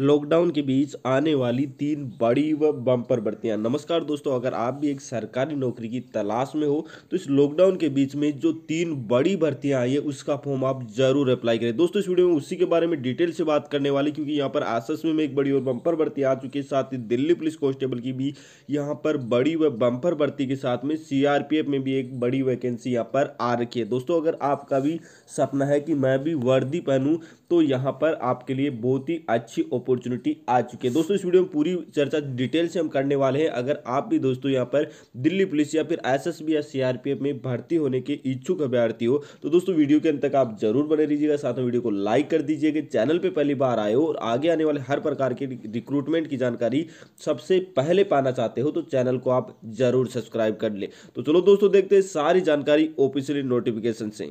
lockdown के बीच आने वाली तीन बड़ी व बम्पर भर्तियाँ नमस्कार दोस्तों अगर आप भी एक सरकारी नौकरी की तलाश में हो तो इस लॉकडाउन के बीच में जो तीन बड़ी भर्तियाँ आई है उसका फॉर्म आप जरूर अप्लाई करें दोस्तों इस वीडियो में उसी के बारे में डिटेल से बात करने वाली क्योंकि यहाँ पर आसस में, एक बड़ी और बम्पर भर्ती आ चुकी है साथ ही दिल्ली पुलिस कॉन्स्टेबल की भी यहाँ पर बड़ी व बम्पर भर्ती के साथ में सी में भी एक बड़ी वैकेंसी यहाँ पर आ रखी है दोस्तों अगर आपका भी सपना है कि मैं भी वर्दी पहनूँ तो यहाँ पर आपके लिए बहुत ही अच्छी अपॉर्चुनिटी आ चुकी है दोस्तों इस वीडियो में पूरी चर्चा डिटेल से हम करने वाले हैं अगर आप भी दोस्तों यहाँ पर दिल्ली पुलिस या फिर एसएसबी या सीआरपीएफ में भर्ती होने के इच्छुक अभ्यर्थी हो तो दोस्तों वीडियो के अंत तक आप जरूर बने रहिएगा साथ में वीडियो को लाइक कर दीजिएगा चैनल पर पहली बार आए हो और आगे आने वाले हर प्रकार के रिक्रूटमेंट की जानकारी सबसे पहले पाना चाहते हो तो चैनल को आप जरूर सब्सक्राइब कर ले तो चलो दोस्तों देखते हैं सारी जानकारी ऑफिशियली नोटिफिकेशन से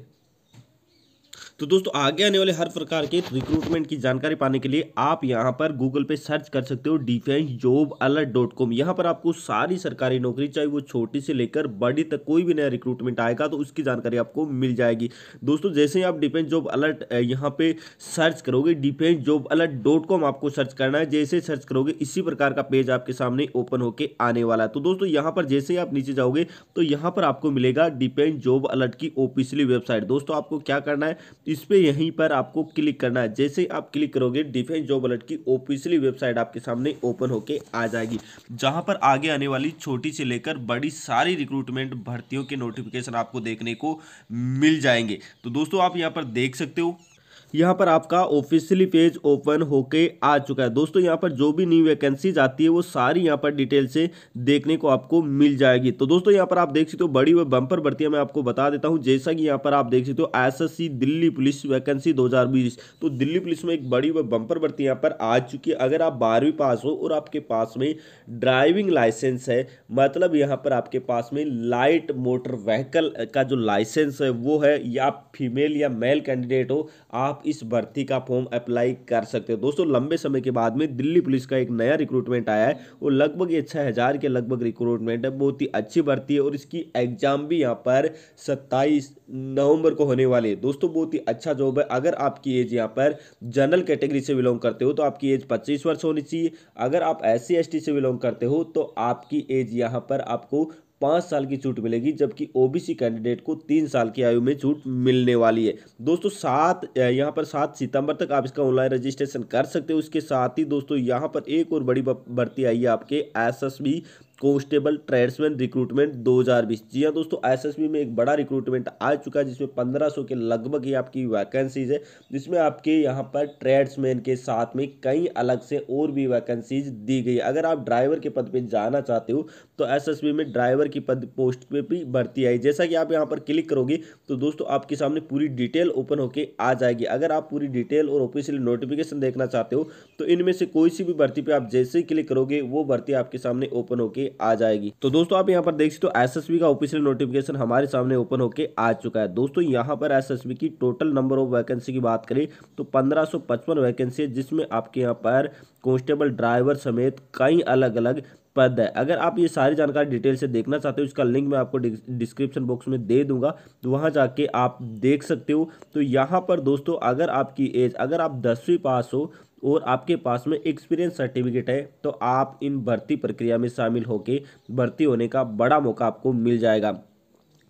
तो दोस्तों आगे आने वाले हर प्रकार के रिक्रूटमेंट की जानकारी पाने के लिए आप यहाँ पर गूगल पे सर्च कर सकते हो defence job alert dot com यहाँ पर आपको सारी सरकारी नौकरी चाहे वो छोटी से लेकर बड़ी तक कोई भी नया रिक्रूटमेंट आएगा तो उसकी जानकारी आपको मिल जाएगी दोस्तों जैसे ही आप डिफेंस जॉब अलर्ट यहाँ पे सर्च करोगे defence job alert dot com आपको सर्च करना है जैसे सर्च करोगे इसी प्रकार का पेज आपके सामने ओपन होकर आने वाला है तो दोस्तों यहाँ पर जैसे ही आप नीचे जाओगे तो यहाँ पर आपको मिलेगा डिफेंस जॉब अलर्ट की ऑफिशियली वेबसाइट दोस्तों आपको क्या करना है इस पर यहीं पर आपको क्लिक करना है जैसे आप क्लिक करोगे डिफेंस जॉब अलर्ट की ऑफिशियली वेबसाइट आपके सामने ओपन होकर आ जाएगी जहाँ पर आगे आने वाली छोटी से लेकर बड़ी सारी रिक्रूटमेंट भर्तियों के नोटिफिकेशन आपको देखने को मिल जाएंगे तो दोस्तों आप यहाँ पर देख सकते हो यहाँ पर आपका ऑफिशियली पेज ओपन होके आ चुका है दोस्तों यहाँ पर जो भी न्यू वैकेंसीज आती है वो सारी यहाँ पर डिटेल से देखने को आपको मिल जाएगी तो दोस्तों यहाँ पर आप देख सकते हो बड़ी व बंपर भर्तियाँ मैं आपको बता देता हूँ जैसा कि यहाँ पर आप देख सकते हो एस दिल्ली पुलिस वैकेंसी दो तो दिल्ली पुलिस में एक बड़ी व बंपर भर्ती यहाँ पर आ चुकी है अगर आप बारहवीं पास हो और आपके पास में ड्राइविंग लाइसेंस है मतलब यहाँ पर आपके पास में लाइट मोटर व्हीकल का जो लाइसेंस है वो है या फीमेल या मेल कैंडिडेट हो आप इस भर्ती का फॉर्म अप्लाई कर सकते हो दोस्तों लंबे समय के बाद में दिल्ली पुलिस का एक नया रिक्रूटमेंट आया है वो लगभग ये छः हज़ार के लगभग रिक्रूटमेंट है बहुत ही अच्छी भर्ती है और इसकी एग्जाम भी यहाँ पर सत्ताईस नवंबर को होने वाली है दोस्तों बहुत ही अच्छा जॉब है अगर आपकी एज यहाँ पर जनरल कैटेगरी से बिलोंग करते हो तो आपकी एज पच्चीस वर्ष होनी चाहिए अगर आप एस सी से बिलोंग करते हो तो आपकी एज यहाँ पर आपको पाँच साल की छूट मिलेगी जबकि ओबीसी कैंडिडेट को तीन साल की आयु में छूट मिलने वाली है दोस्तों सात यहाँ पर सात सितंबर तक आप इसका ऑनलाइन रजिस्ट्रेशन कर सकते हो उसके साथ ही दोस्तों यहाँ पर एक और बड़ी भर्ती आई है आपके एस कॉन्स्टेबल ट्रेड्समैन रिक्रूटमेंट 2020 जी हाँ दोस्तों एसएसबी में एक बड़ा रिक्रूटमेंट आ चुका है जिसमें 1500 के लगभग ही आपकी वैकेंसीज है जिसमें आपके यहाँ पर ट्रेड्समैन के साथ में कई अलग से और भी वैकेंसीज दी गई अगर आप ड्राइवर के पद पर जाना चाहते हो तो एस में ड्राइवर की पद पोस्ट पर भी भर्ती आई जैसा कि आप यहाँ पर क्लिक करोगे तो दोस्तों आपके सामने पूरी डिटेल ओपन होकर आ जाएगी अगर आप पूरी डिटेल और ऑफिशियल नोटिफिकेशन देखना चाहते हो तो इनमें से कोई सी भी भर्ती पर आप जैसे ही क्लिक करोगे वो भर्ती आपके सामने ओपन होकर होके आ जाएगी तो दोस्तों आप यहाँ पर देख सकते हो एस का ऑफिशियल नोटिफिकेशन हमारे सामने ओपन होकर आ चुका है दोस्तों यहाँ पर एस की टोटल नंबर ऑफ वैकेंसी की बात करें तो पंद्रह वैकेंसी है जिसमें आपके यहाँ पर कॉन्स्टेबल ड्राइवर समेत कई अलग अलग पद है अगर आप ये सारी जानकारी डिटेल से देखना चाहते हो इसका लिंक मैं आपको डिस्क्रिप्शन बॉक्स में दे दूंगा तो वहाँ जाके आप देख सकते हो तो यहाँ पर दोस्तों अगर आपकी एज अगर आप दसवीं पास हो और आपके पास में एक्सपीरियंस सर्टिफिकेट है तो आप इन भर्ती प्रक्रिया में शामिल होकर भर्ती होने का बड़ा मौका आपको मिल जाएगा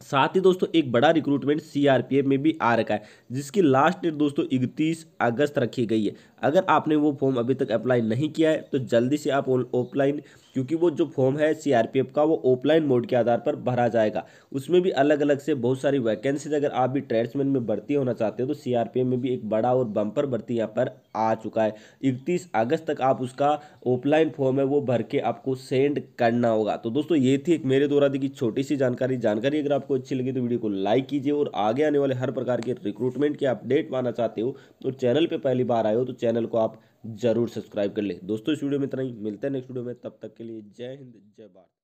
साथ ही दोस्तों एक बड़ा रिक्रूटमेंट सीआरपीएफ में भी आ रखा है जिसकी लास्ट डेट दोस्तों इकतीस अगस्त रखी गई है अगर आपने वो फॉर्म अभी तक अप्लाई नहीं किया है तो जल्दी से आप ऑफलाइन क्योंकि वो जो फॉर्म है सीआरपीएफ का वो ऑफलाइन मोड के आधार पर भरा जाएगा उसमें भी अलग अलग से बहुत सारी वैकेंसीज अगर आप भी ट्रेड्समैन में भर्ती होना चाहते हो तो सीआरपीएफ में भी एक बड़ा और बम्पर भर्ती यहाँ पर आ चुका है इकतीस अगस्त तक आप उसका ऑफलाइन फॉर्म है वो भर के आपको सेंड करना होगा तो दोस्तों ये थी एक मेरे द्वारा दी गई छोटी सी जानकारी जानकारी अगर आपको अच्छी लगी तो वीडियो को लाइक कीजिए और आगे आने वाले हर प्रकार के रिक्रूटमेंट के अपडेट पाना चाहते हो तो चैनल पर पहली बार आए हो तो चैनल को आप जरूर सब्सक्राइब कर ले दोस्तों इस वीडियो में इतना ही मिलते हैं नेक्स्ट वीडियो में तब तक के लिए जय हिंद जय भारत